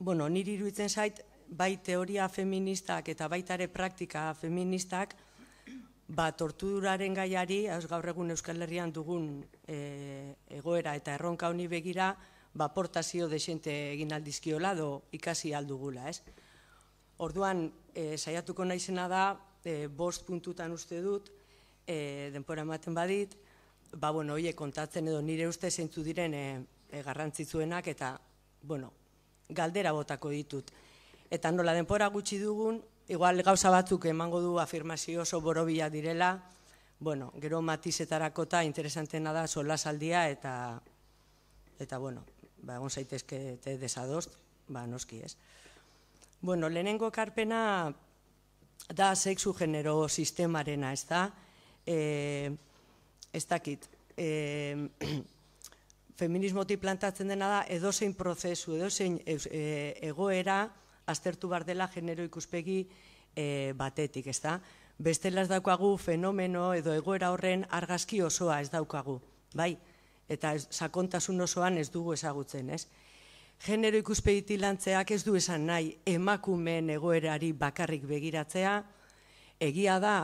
bueno, niri iruditzen zait, bai teoria feministak eta baitare praktika feministak, ba, torturaren gaiari, aus gaur egun Euskal Herrian dugun e, egoera eta erronka honi begira, ba, portazio desente egin aldizkiola do ikasi aldugula, ez? Orduan, e, saiatuko naizena da, e, bost puntutan uste dut, e, denpora ematen badit, ba, bueno, oie, kontatzen edo nire uste zeintzu diren e, e, garrantzitzuenak eta, bueno, galdera botako ditut. Eta nola denpora gutxi dugun, igual gauza batzuk emango du afirmazio oso borobila direla, bueno, gero matizetarako eta interesantena da sola saldia eta, eta bueno, ba, egon zaitezke te desadost, ba, noski ez. Bueno, lehenengo karpena da sexu genero sistemarena, ez da? E, eh, ez dakit, e, feminismotik plantatzen dena da edozein prozesu, edozein e, egoera aztertu bar dela genero ikuspegi e, batetik, ez da? Bestela daukagu fenomeno edo egoera horren argazki osoa ez daukagu, bai? Eta sakontasun osoan ez dugu ezagutzen, ez? Genero ikuspegi tilantzeak ez du esan nahi emakumeen egoerari bakarrik begiratzea, egia da,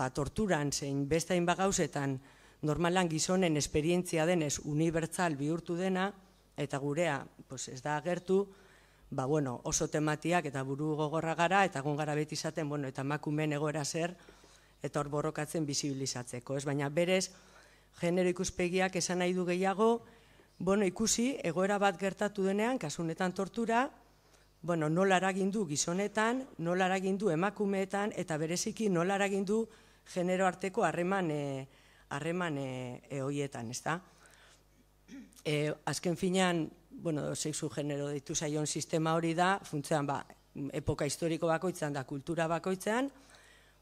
ba, torturan zein bestain bagauzetan, gauzetan, normalan gizonen esperientzia denez unibertsal bihurtu dena eta gurea pues ez da agertu, ba, bueno, oso tematiak eta buru gogorra gara eta gon gara beti izaten, bueno, eta makumen egoera zer eta hor borrokatzen bizibilizatzeko, ez baina berez genero ikuspegiak esan nahi du gehiago, bueno, ikusi egoera bat gertatu denean kasunetan tortura Bueno, nola eragindu gizonetan, nola eragindu emakumeetan eta bereziki nola eragindu genero arteko harreman e, harreman eh, eh, hoietan, ez da? Eh, azken finean, bueno, sexu genero deitu zaion sistema hori da, funtzean, ba, epoka historiko bakoitzean da kultura bakoitzean,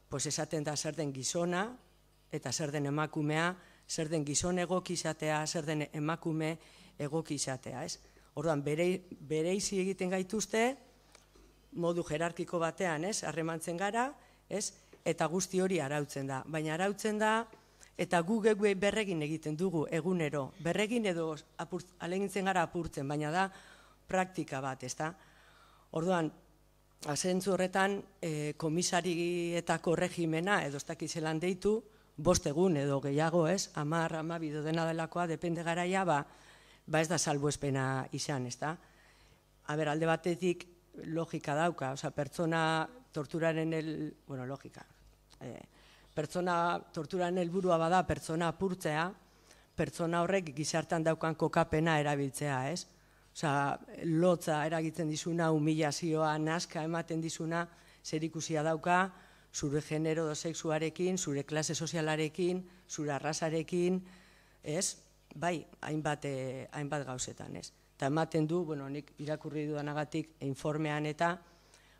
pues esaten da zer den gizona eta zer den emakumea, zer den gizon egokizatea, zer den emakume egokizatea, ez? Orduan, bere, bereizi egiten gaituzte, modu jerarkiko batean, ez? Harremantzen gara, ez? Eta guzti hori arautzen da. Baina arautzen da, Eta gu gegue berregin egiten dugu egunero. Berregin edo apurt, gara apurtzen, baina da praktika bat, ezta? da? Orduan, asentzu horretan e, eh, komisarietako regimena, edo ez deitu, bost egun edo gehiago, ez? Amar, bido dena delakoa, depende garaia, ba, ba ez da salbo espena izan, ez da? Aber, alde batetik logika dauka, oza, pertsona torturaren el, bueno, logika, eh, pertsona torturan helburua bada pertsona apurtzea, pertsona horrek gizartan daukan kokapena erabiltzea, ez? Osea, lotza eragiten dizuna, humilazioa, naska ematen dizuna, zer ikusia dauka, zure genero do sexuarekin, zure klase sozialarekin, zure arrasarekin, ez? Bai, hainbat, eh, hainbat gauzetan, ez? Eta ematen du, bueno, nik irakurri dudanagatik informean eta,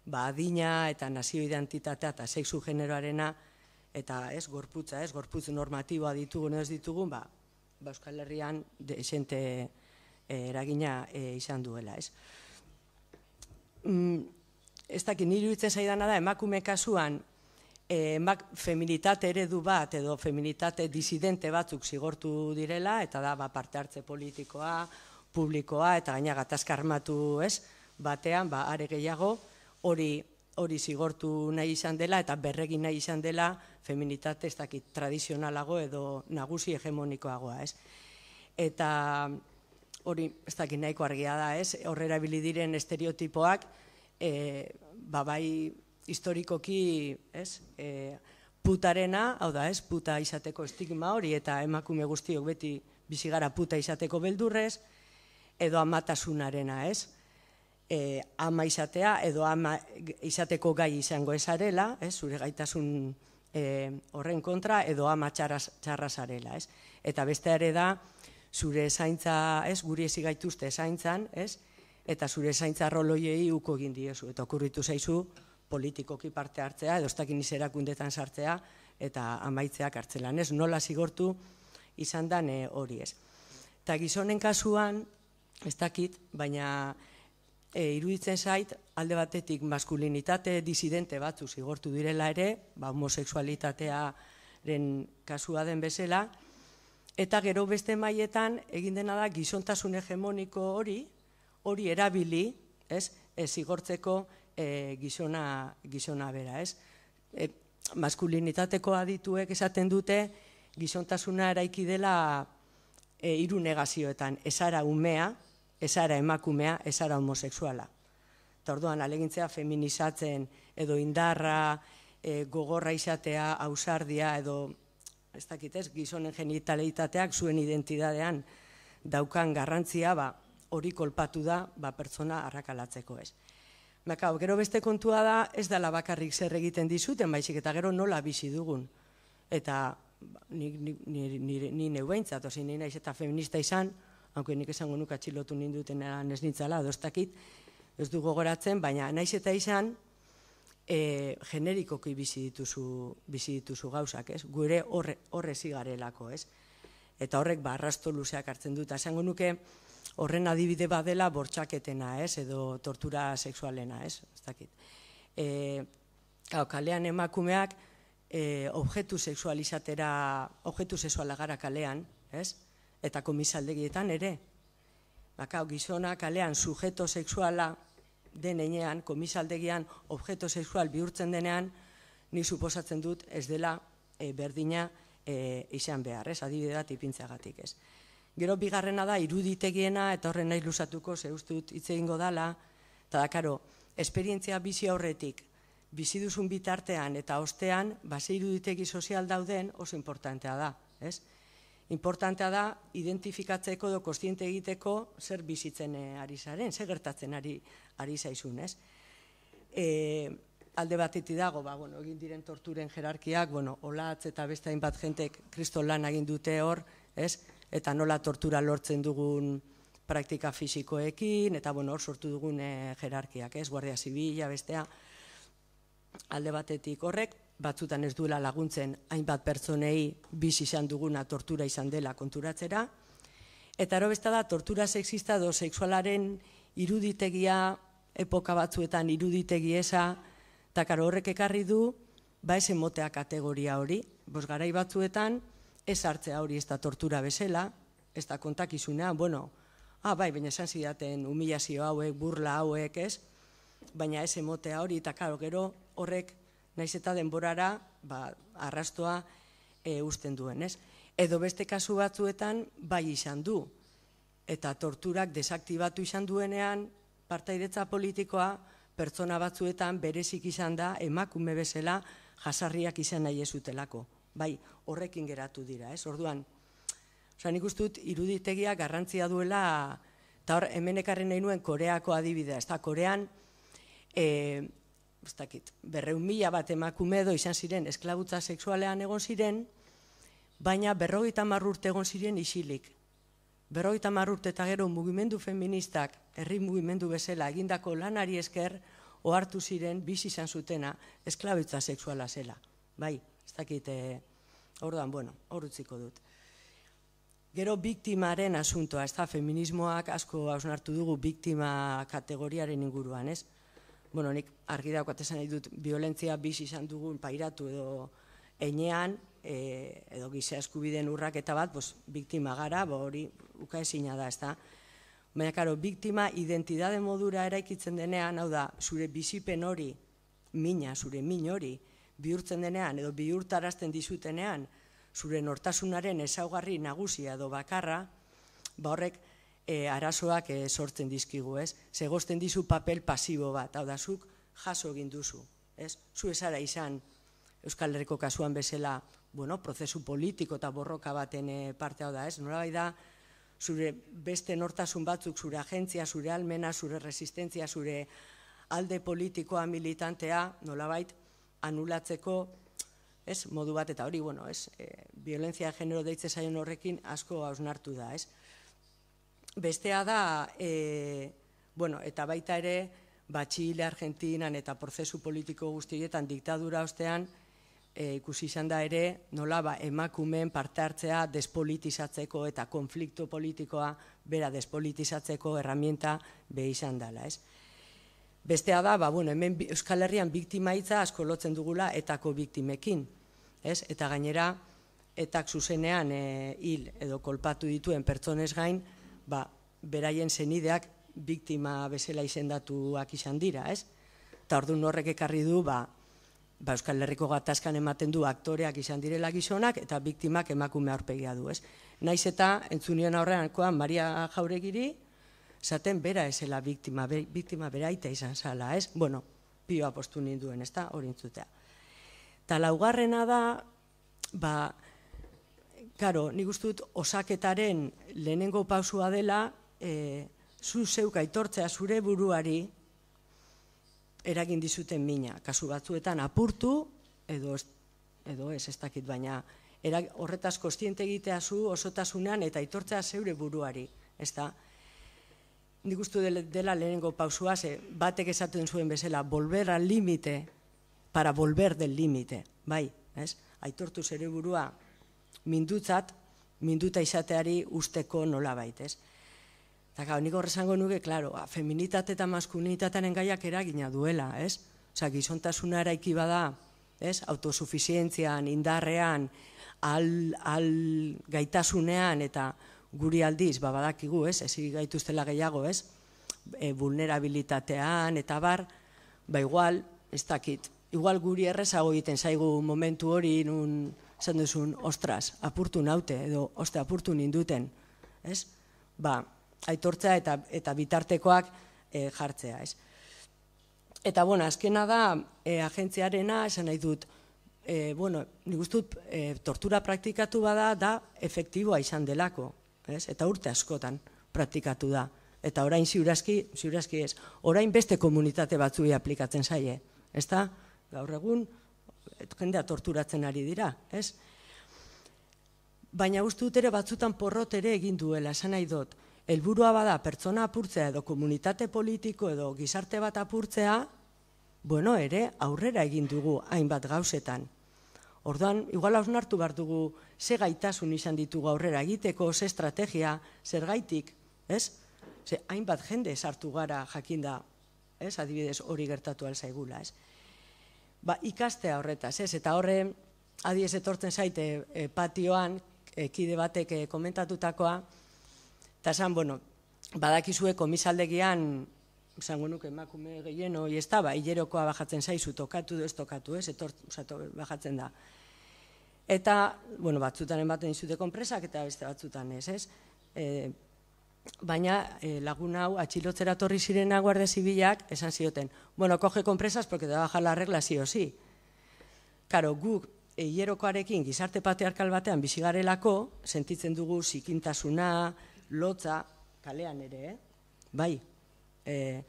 ba, adina eta nazio identitatea eta sexu generoarena, eta ez gorputza, ez gorputz normatiboa ditugun ez ditugun, ba, ba Euskal Herrian desente eh, eragina eh, izan duela, ez. Mm, ez dakit, nire uitzen zaidana da, emakume kasuan, e, emak, feminitate eredu bat edo feminitate disidente batzuk zigortu direla, eta da, ba, parte hartze politikoa, publikoa, eta gaina gatazka armatu, ez, batean, ba, are gehiago, hori, hori zigortu nahi izan dela eta berregin nahi izan dela feminitate ez dakit tradizionalago edo nagusi hegemonikoagoa, ez? Eta hori ez dakit nahiko argia da, ez? Horrera bilidiren estereotipoak e, eh, babai historikoki, ez? E, putarena, hau da, ez? Puta izateko estigma hori eta emakume guztiok beti bizigara puta izateko beldurrez edo amatasunarena, ez? e, ama izatea edo ama izateko gai izango ezarela, ez, zure gaitasun e, horren kontra edo ama txarra zarela, ez. Eta beste ere da zure zaintza, ez, guri ezi gaituzte zaintzan, ez, eta zure zaintza roloiei uko egin diozu eta okurritu zaizu politikoki parte hartzea edo eztekin erakundetan sartzea eta amaitzea hartzelan. ez, nola zigortu izan dan e, hori, ez. Eta gizonen kasuan, ez dakit, baina e, iruditzen zait, alde batetik maskulinitate disidente batzu zigortu direla ere, ba, homosexualitatearen kasua den bezala, eta gero beste mailetan egin dena da gizontasun hegemoniko hori, hori erabili, ez, ez zigortzeko e, gizona, gizona bera, ez. E, maskulinitateko adituek esaten dute, gizontasuna eraiki dela e, negazioetan, ezara umea, ezara emakumea, ezara homoseksuala. Eta orduan, alegintzea feminizatzen edo indarra, e, gogorra izatea, ausardia edo, ez dakitez, gizonen genitaleitateak zuen identidadean daukan garrantzia, ba, hori kolpatu da, ba, pertsona arrakalatzeko ez. Baka, gero beste kontua da, ez dala bakarrik zer egiten dizuten, baizik eta gero nola bizi dugun. Eta ni, ni, ni, ni, ni ni naiz eta feminista izan, hauken nik esango nuk atxilotu ninduten eran ez nintzala, doztakit, ez du gogoratzen, baina naiz eta izan, e, generikoki bizi dituzu, gauzak, ez? Gure horre, horre zigarelako, ez? Eta horrek barrasto ba, luzeak hartzen dut. Esango nuke horren adibide badela bortxaketena, ez? Edo tortura sexualena, ez? Ez dakit. E, kalean emakumeak e, eh, objektu sexualizatera, objektu sexuala kalean, Ez? eta komisaldegietan ere. Baka, gizona kalean sujeto sexuala denean, komisaldegian objeto sexual bihurtzen denean, ni suposatzen dut ez dela eh, berdina e, izan behar, ez ipintzeagatik ez. Gero bigarrena da iruditegiena eta horren nahi lusatuko ze ustut egingo dala, eta da esperientzia bizi aurretik, biziduzun bitartean eta ostean, base iruditegi sozial dauden oso importantea da, ez? importantea da identifikatzeko edo kostiente egiteko zer bizitzen eh, ari zaren, zer gertatzen ari, ari zaizun, ez? E, alde bat dago, ba, bueno, egin diren torturen jerarkiak, bueno, olatz eta beste hainbat jentek kristo lan egin dute hor, ez? Eta nola tortura lortzen dugun praktika fisikoekin, eta bueno, hor sortu dugun eh, jerarkiak, ez? Guardia zibila, bestea, alde batetik horrek, batzutan ez duela laguntzen hainbat pertsonei bizi izan duguna tortura izan dela konturatzera, eta erobesta da tortura sexista do sexualaren iruditegia epoka batzuetan iruditegi esa, eta karo horrek ekarri du, ba ezen motea kategoria hori, bos garai batzuetan, ez hartzea hori ez da tortura bezala, ez da kontakizuna, bueno, ah, bai, baina esan zidaten humilazio hauek, burla hauek, ez, baina ez emotea hori, eta karo gero horrek naiz eta denborara ba, arrastoa e, usten duen. Ez? Edo beste kasu batzuetan bai izan du eta torturak desaktibatu izan duenean partaidetza politikoa pertsona batzuetan berezik izan da emakume bezala jasarriak izan nahi ezutelako. Bai, horrekin geratu dira, ez? Orduan, oza, nik ustut, iruditegia garrantzia duela, eta hor, hemen ekarren nahi Koreako adibidea, ez Korean, e, ustakit, berreun mila bat emakume edo izan ziren esklabutza sexualean egon ziren, baina berrogeita marrurte egon ziren isilik. Berrogeita marrurte eta gero mugimendu feministak, herri mugimendu bezala egindako lanari esker, ohartu ziren bizi izan zutena esklabutza sexuala zela. Bai, ez dakit, eh, orduan, bueno, horretziko dut. Gero biktimaren asuntoa, ez da, feminismoak asko hausnartu dugu biktima kategoriaren inguruan, ez? bueno, nik argi daukat esan nahi dut, violentzia biz izan dugun pairatu edo enean, e, edo gizea eskubideen urrak eta bat, bos, biktima gara, bo hori uka esina da, ezta? da. Baina, karo, biktima identidade modura eraikitzen denean, hau da, zure bizipen hori, mina, zure min hori, bihurtzen denean, edo bihurtarazten dizutenean, zure nortasunaren ezaugarri nagusia edo bakarra, ba horrek, e, arazoak eh, sortzen dizkigu, ez? Zegozten dizu papel pasibo bat, hau da, zuk jaso egin duzu, ez? Zu ezara izan Euskal Herriko kasuan bezala, bueno, prozesu politiko eta borroka baten e, parte hau da, ez? Nola da, zure beste nortasun batzuk, zure agentzia, zure almena, zure resistentzia, zure alde politikoa militantea, nolabait, anulatzeko, ez, modu bat, eta hori, bueno, ez, e, violentzia genero deitze horrekin asko hausnartu da, ez? bestea da, e, bueno, eta baita ere, batxile Argentinan eta prozesu politiko guztietan diktadura ostean, e, ikusi izan da ere, nola ba, emakumeen parte hartzea despolitizatzeko eta konflikto politikoa bera despolitizatzeko erramienta be izan dela, ez? Bestea da, ba, bueno, hemen Euskal Herrian biktimaitza asko lotzen dugula etako biktimekin, ez? Eta gainera, etak zuzenean e, hil edo kolpatu dituen pertsonez gain, ba, beraien zenideak biktima bezala izendatuak izan dira, ez? Eta orduan horrek ekarri du, ba, ba Euskal Herriko gatazkan ematen du aktoreak izan direla gizonak eta biktimak emakume aurpegia du, ez? Naiz eta entzunion aurrean Maria Jauregiri zaten bera ezela biktima, be, biktima beraita izan zala, ez? Bueno, pioa postu ninduen, ez da, hori intzutea. Eta laugarrena da, ba, karo, nik ustut osaketaren lehenengo pausua dela, e, zu zeuka aitortzea zure buruari eragin dizuten mina. Kasu batzuetan apurtu, edo ez ez dakit baina, horretaz kostiente egitea zu osotasunean eta aitortzea zeure buruari. Ez da, nik ustu dela lehenengo pausua, ze batek esatuen zuen bezala, volver al limite, para volver del limite, bai, ez? Aitortu zure burua, mindutzat, minduta izateari usteko nola baitez. Eta gau, nik horrezango nuke, klaro, ba, feminitate eta maskunitatearen gaiak eragina duela, ez? Osa, gizontasuna eraiki bada, ez? Autosufizientzian, indarrean, al, gaitasunean eta guri aldiz, babadakigu, ez? Ez gaituztela gehiago, ez? E, vulnerabilitatean eta bar, ba igual, ez dakit, igual guri errezago egiten zaigu momentu hori nun esan duzun, ostras, apurtu naute, edo oste apurtu ninduten, ez? Ba, aitortza eta bitartekoak eh, jartzea, ez? Eta, bueno, azkena da, eh, agentziarena, esan nahi dut, eh, bueno, nik tortura praktikatu bada, da, efektiboa izan delako, ez? Eta urte askotan praktikatu da. Eta orain ziurazki, ziurazki ez, orain beste komunitate batzui aplikatzen zaie, ez da? Gaur egun, jendea torturatzen ari dira, ez? Baina guztu dut ere batzutan porrot ere egin duela, esan nahi dut, elburua bada pertsona apurtzea edo komunitate politiko edo gizarte bat apurtzea, bueno ere aurrera egin dugu hainbat gauzetan. Orduan, igual hausnartu behar dugu, ze gaitasun izan ditugu aurrera egiteko, ze estrategia, zer gaitik, ez? Ze hainbat jende sartu gara jakinda, ez? Adibidez hori gertatu alzaigula, ez? ba, ikastea horretaz, ez? Eta horre, adiez etortzen zaite e, patioan, e, kide batek e, komentatutakoa, eta zan, bueno, badakizue komisaldegian, zango nuke emakume gehien hori ez da, ba, hilerokoa bajatzen zaizu, tokatu ez tokatu, ez, etort, bajatzen da. Eta, bueno, batzutan baten izute konpresak eta beste batzutan ez, ez? baina eh, lagun hau atxilotzera torri zirena guarde zibilak esan zioten. Bueno, koge konpresas, porque da baxar la regla, sí o sí. Karo, guk, eierokoarekin gizarte patearkal batean bizigarelako, sentitzen dugu zikintasuna, lotza, kalean ere, eh? bai, eh,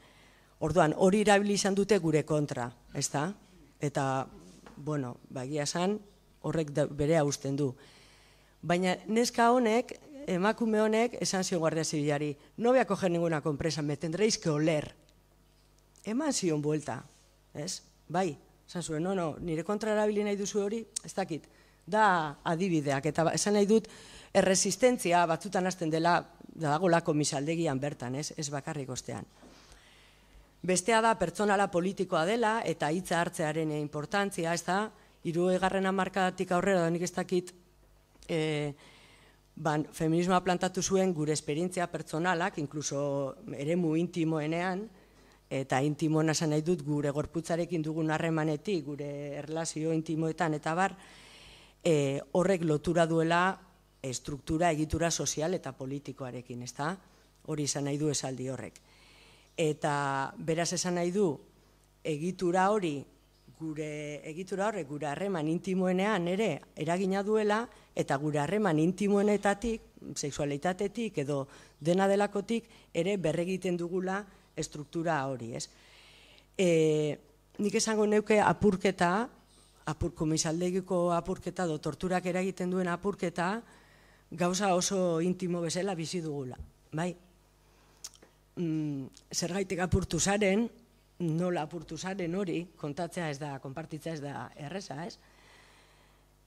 Orduan, hori irabili izan dute gure kontra, ezta? Eta, bueno, bagia esan, horrek berea usten du. Baina, neska honek, emakume honek esan zion guardia zibilari, no voy coger ninguna compresa, me tendréis que oler. Eman zion buelta, ez? Bai, esan zuen, no, no, nire kontra erabili nahi duzu hori, ez dakit, da adibideak, eta esan nahi dut, erresistentzia batzutan hasten dela, da dago lako misaldegian bertan, ez, ez bakarrik ostean. Bestea da, pertsonala politikoa dela, eta hitza hartzearen importantzia, ez da, iru egarren amarkadatik aurrera, da nik ez dakit, eh, ban, feminismoa plantatu zuen gure esperientzia pertsonalak, inkluso eremu intimoenean, eta intimo nasan nahi dut gure gorputzarekin dugun harremanetik, gure erlazio intimoetan, eta bar, e, horrek lotura duela estruktura egitura sozial eta politikoarekin, ez da? Hori izan nahi du esaldi horrek. Eta beraz esan nahi du, egitura hori gure egitura horre, gure harreman intimoenean ere eragina duela, eta gure harreman intimoenetatik, seksualitatetik edo dena delakotik, ere berregiten dugula estruktura hori. Ez. E, nik esango neuke apurketa, apur, komisaldegiko apurketa do torturak eragiten duen apurketa, gauza oso intimo bezala bizi dugula. Bai? Mm, Zergaitek apurtu zaren, Mm. nola apurtu zaren hori, kontatzea ez da, konpartitza ez da erresa, ez?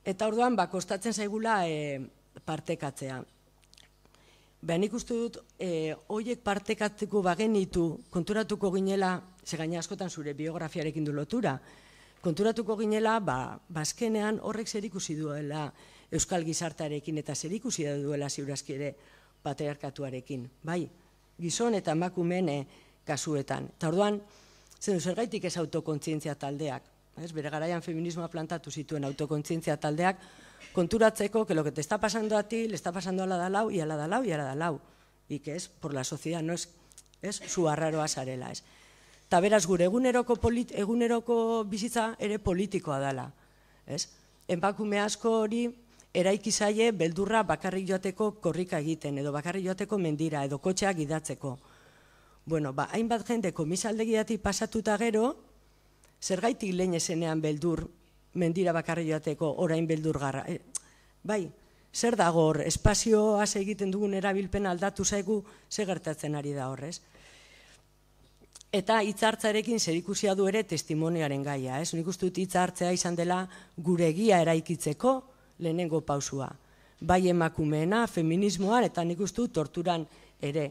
Eta orduan, ba, kostatzen zaigula e, partekatzea. Behan ikustu dut, e, eh, oiek partekatzeko bagenitu, konturatuko ginela, ze askotan zure biografiarekin du lotura, konturatuko ginela, ba, bazkenean ba, horrek zer duela Euskal Gizartarekin eta zer ikusi da duela ziurazki ere patriarkatuarekin, bai? Gizon eta emakumeen eh, kasuetan. Eta orduan, zen zergaitik ez autokontzientzia taldeak, ez, bere garaian feminismoa plantatu zituen autokontzientzia taldeak, konturatzeko, que lo que te está pasando a ti, le está pasando a la dalau, y a la dalau, y a la dalau, y que es, por la sociedad, no es, es, su arraroa azarela, ez. Ta beraz, gure eguneroko, eguneroko bizitza ere politikoa dala. ez. Enpakume asko hori, eraiki zaie beldurra bakarrik joateko korrika egiten, edo bakarrik joateko mendira, edo kotxeak idatzeko bueno, ba, hainbat jende komisaldegiatik pasatuta gero, zer gaiti lehen esenean beldur, mendira bakarri joateko orain beldur garra. Eh, bai, zer da hor, espazioa egiten dugun erabilpen aldatu zaigu, zer gertatzen ari da horrez. Eta hitzartzarekin zer ikusia du ere testimoniaren gaia, ez? Nik uste dut hitzartzea izan dela gure egia eraikitzeko lehenengo pausua. Bai emakumeena, feminismoan, eta nik uste torturan ere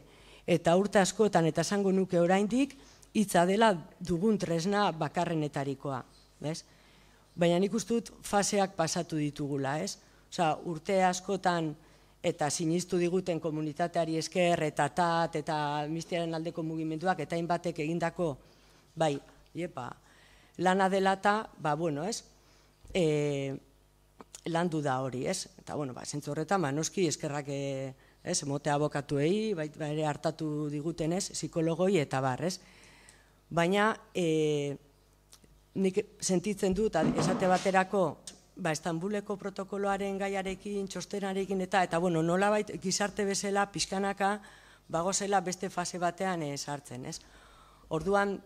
eta urte askotan eta esango nuke oraindik hitza dela dugun tresna bakarrenetarikoa, ez? Baina nik dut faseak pasatu ditugula, ez? Osea, urte askotan eta sinistu diguten komunitateari esker eta tat eta mistiaren aldeko mugimenduak eta inbatek egindako bai, iepa, lana dela ta, ba bueno, ez? Eh, landu da hori, ez? Eta bueno, ba, zentzu horreta, ba, noski eskerrak eh ez, emote abokatuei, baita ba, ere hartatu digutenez, psikologoi eta bar, ez. Baina, e, nik sentitzen dut, esate baterako, ba, Estambuleko protokoloaren gaiarekin, txostenarekin eta, eta bueno, nola gizarte bezala, pixkanaka, bagozela beste fase batean ez eh, hartzen, ez. Orduan,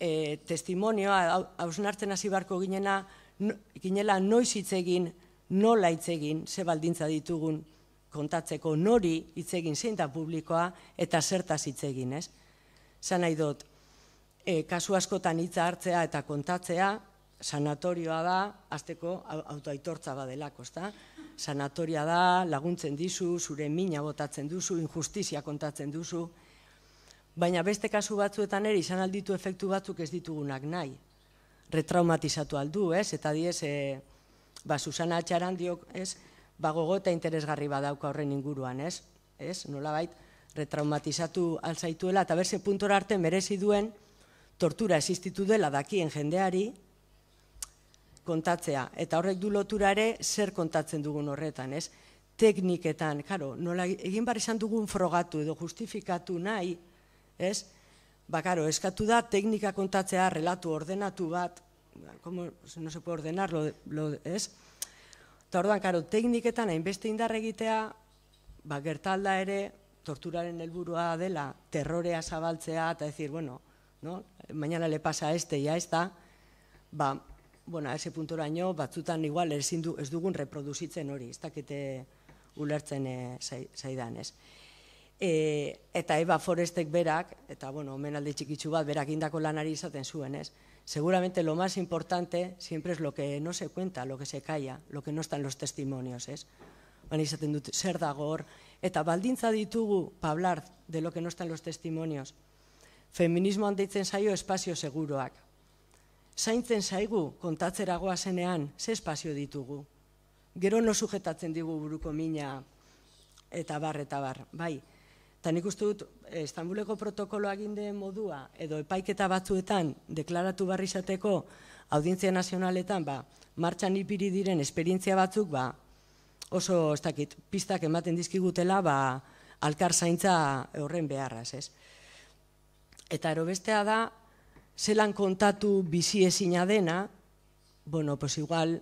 e, testimonioa, hausnartzen hasi barko ginena, no, ginela noiz hitz egin, nola hitz egin, baldintza ditugun, kontatzeko nori hitz egin zein da publikoa eta zertaz hitz egin, ez? Zan nahi dut, e, kasu askotan hitza hartzea eta kontatzea, sanatorioa da, azteko autoaitortza badelako, ez da? Sanatoria da, laguntzen dizu, zure mina botatzen duzu, injustizia kontatzen duzu, baina beste kasu batzuetan ere izan alditu efektu batzuk ez ditugunak nahi. Retraumatizatu aldu, ez? Eta diez, e, ba, Susana Atxaran diok, ez? ba, gogo eta interesgarri badauka horren inguruan, ez? ez? Nola bait, retraumatizatu alzaituela, eta berze puntora arte merezi duen, tortura existitu dela dakien jendeari, kontatzea. Eta horrek du lotura ere, zer kontatzen dugun horretan, ez? Tekniketan, karo, nola egin bar izan dugun frogatu edo justifikatu nahi, ez? Ba, karo, eskatu da teknika kontatzea, relatu ordenatu bat, ba, como no se puede ordenar, lo, ez? Eta orduan, karo, tekniketan hainbeste indar egitea, ba, gertalda ere, torturaren helburua dela, terrorea zabaltzea, eta decir, bueno, no? mañana le pasa este, ya esta, ba, bueno, ese puntura nio, batzutan igual, ez, du, ez dugun reproduzitzen hori, ez dakite eh, ulertzen eh, e, zaidan, eta eba, Forestek berak, eta bueno, omen alde txikitzu bat, berak indako lanari izaten zuen, ez seguramente lo más importante siempre es lo que no se cuenta, lo que se calla, lo que no están los testimonios. Es, bueno, bai, izaten dut, zer dagor, eta baldintza ditugu pa hablar de lo que no están los testimonios. Feminismo handitzen saio espazio seguroak. Zaintzen zaigu kontatzeragoa zenean, ze espazio ditugu. Gero no sujetatzen digu buruko mina, eta bar, eta bar, bai. Eta nik dut, Estambuleko protokolo den modua edo epaiketa batzuetan deklaratu barrizateko audientzia nazionaletan ba, martxan ipiri diren esperientzia batzuk ba, oso ez pistak ematen dizkigutela ba, alkar zaintza horren beharraz. Ez? Eta erobestea da, zelan kontatu bizi ezina dena, bueno, pues igual,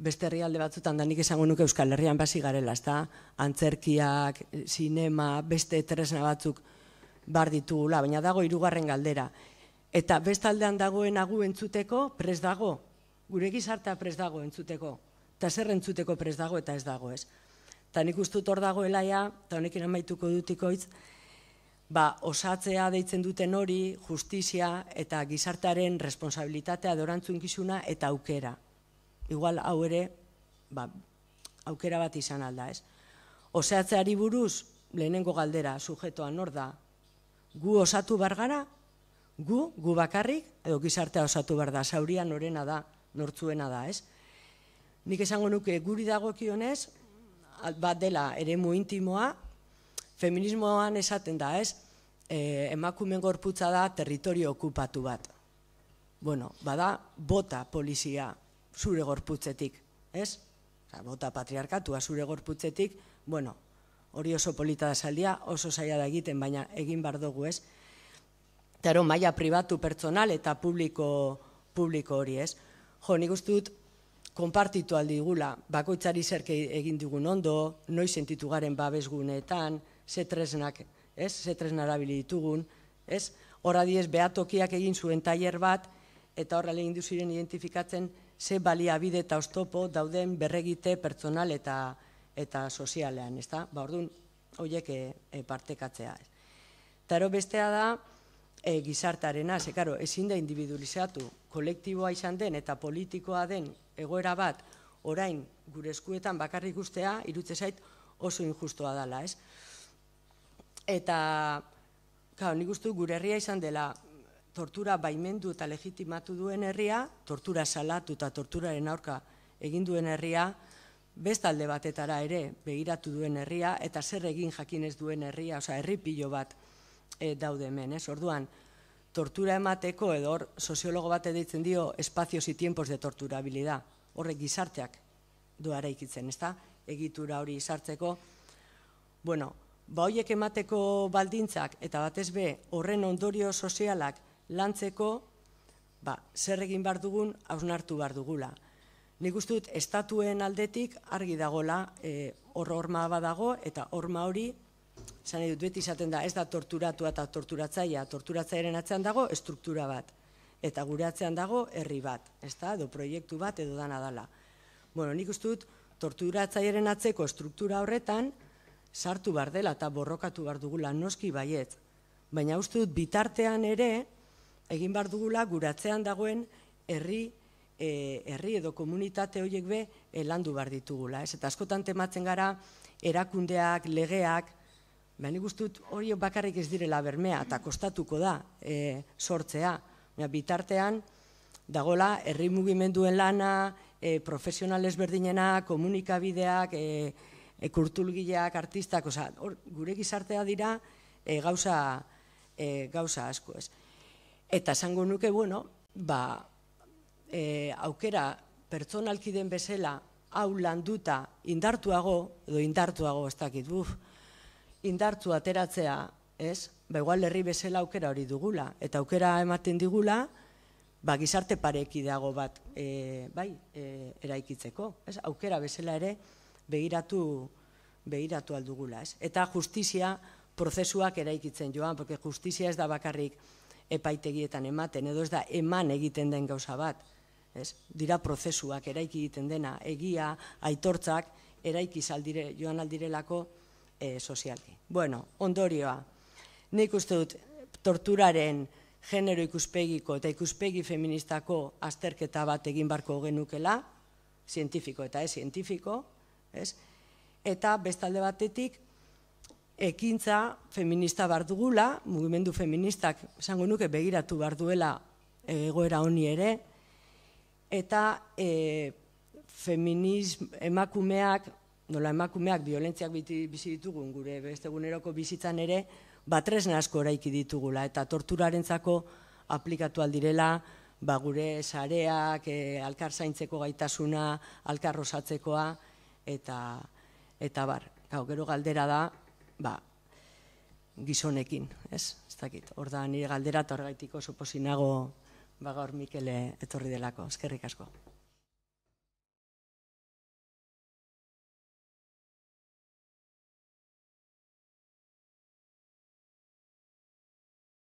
beste herrialde batzutan nik esango nuke Euskal Herrian basi garela, ezta? Antzerkiak, sinema, beste tresna batzuk bar ditugula, baina dago hirugarren galdera. Eta aldean dagoen agu entzuteko prest dago. Gure gizartea prez dago entzuteko. eta zer entzuteko prez dago eta ez dago, ez? Ta nik ustut hor dagoela eta ta honekin amaituko dutikoitz, ba, osatzea deitzen duten hori, justizia eta gizartaren responsabilitatea dorantzun gizuna eta aukera igual hau ere, ba, aukera bat izan alda, ez. Oseatzeari buruz, lehenengo galdera, sujetoa nor da, gu osatu bargara, gu, gu bakarrik, edo gizartea osatu bar da, saurian norena da, nortzuena da, ez. Nik esango nuke, guri dagokionez kionez, bat dela, ere intimoa, feminismoan esaten da, ez, e, emakumen gorputza da territorio okupatu bat. Bueno, bada, bota polizia zure gorputzetik, ez? bota patriarkatua zure gorputzetik, bueno, hori oso polita da saldia, oso zaila da egiten, baina egin bardogu, dugu, ez? Tero, maia pribatu pertsonal eta publiko, publiko hori, ez? Jo, nik uste dut, konpartitu aldi gula, bakoitzari zer e, egin digun ondo, noiz sentitu garen babesguneetan, zetresnak, ez? Zetresna erabili ditugun, ez? Horra diez, behatokiak egin zuen taier bat, eta horra lehen duziren identifikatzen, ze baliabide eta oztopo dauden berregite pertsonal eta eta sozialean, ezta? Ba, orduan, horiek e, partekatzea. Taro bestea da, gizartaren eh, gizartarena, ze, ezin da individualizatu, kolektiboa izan den eta politikoa den egoera bat, orain gure eskuetan bakarrik ustea, irutze zait oso injustoa dela, ez? Eta, kao, nik uste gure herria izan dela, tortura baimendu eta legitimatu duen herria, tortura salatu eta torturaren aurka egin duen herria, bestalde batetara ere begiratu duen herria, eta zer egin jakinez duen herria, oza, herri bat eh, daude hemen, ez? Orduan, tortura emateko edor, hor, soziologo bat deitzen dio, espazios y tiempos de torturabilidad, horrek gizarteak duara ikitzen, ez da? Egitura hori izartzeko, bueno, ba emateko baldintzak eta batez be horren ondorio sozialak lantzeko ba, zer egin bar dugun hausnartu bar dugula. Nik uste dut estatuen aldetik argi dagola e, hor horma badago eta horma hori zan dut beti izaten da ez da torturatu eta torturatzaia, torturatzaaren atzean dago estruktura bat eta gure atzean dago herri bat, ez da, edo proiektu bat edo dana dela. Bueno, nik uste dut torturatzaaren atzeko estruktura horretan sartu bar dela eta borrokatu bar noski baiet. Baina uste bitartean ere, egin bar dugula guratzean dagoen herri e, herri edo komunitate horiek be elandu bar ditugula, ez? Eta askotan tematzen gara erakundeak, legeak, baina ni gustut hori bakarrik ez direla bermea eta kostatuko da e, sortzea. bitartean dagola herri mugimenduen lana, e, profesional ezberdinena, komunikabideak, e, e kurtulgileak, artistak, osea, gure gizartea dira e, gauza e, gauza asko, ez? Eta esango nuke, bueno, ba, e, aukera pertsonalki den bezala, hau landuta indartuago, edo indartuago ez dakit, buf, indartu ateratzea, ez? Ba, igual herri bezala aukera hori dugula. Eta aukera ematen digula, ba, gizarte pareki dago bat, e, bai, e, eraikitzeko. Ez? Aukera bezala ere, behiratu, al aldugula, ez? Eta justizia prozesuak eraikitzen joan, porque justizia ez da bakarrik, epaitegietan ematen, edo ez da eman egiten den gauza bat. Ez? Dira prozesuak eraiki egiten dena, egia, aitortzak, eraiki zaldire, joan aldirelako e, eh, sozialki. Bueno, ondorioa, nik uste dut torturaren genero ikuspegiko eta ikuspegi feministako azterketa bat egin barko genukela, zientifiko eta ez zientifiko, ez? eta bestalde batetik ekintza feminista bar dugula, mugimendu feministak esango nuke begiratu bar duela eh, egoera honi ere, eta e, emakumeak, nola emakumeak violentziak bizi ditugun, gure beste guneroko bizitzan ere, batresna asko eraiki ditugula, eta torturarentzako zako aplikatu aldirela, ba, gure sareak, e, alkar zaintzeko gaitasuna, alkar rosatzekoa, eta, eta bar. Gau, gero galdera da, ba, gizonekin, ez? Ez dakit, hor da nire galdera eta horregaitiko suposinago ba, Mikele etorri delako, eskerrik asko.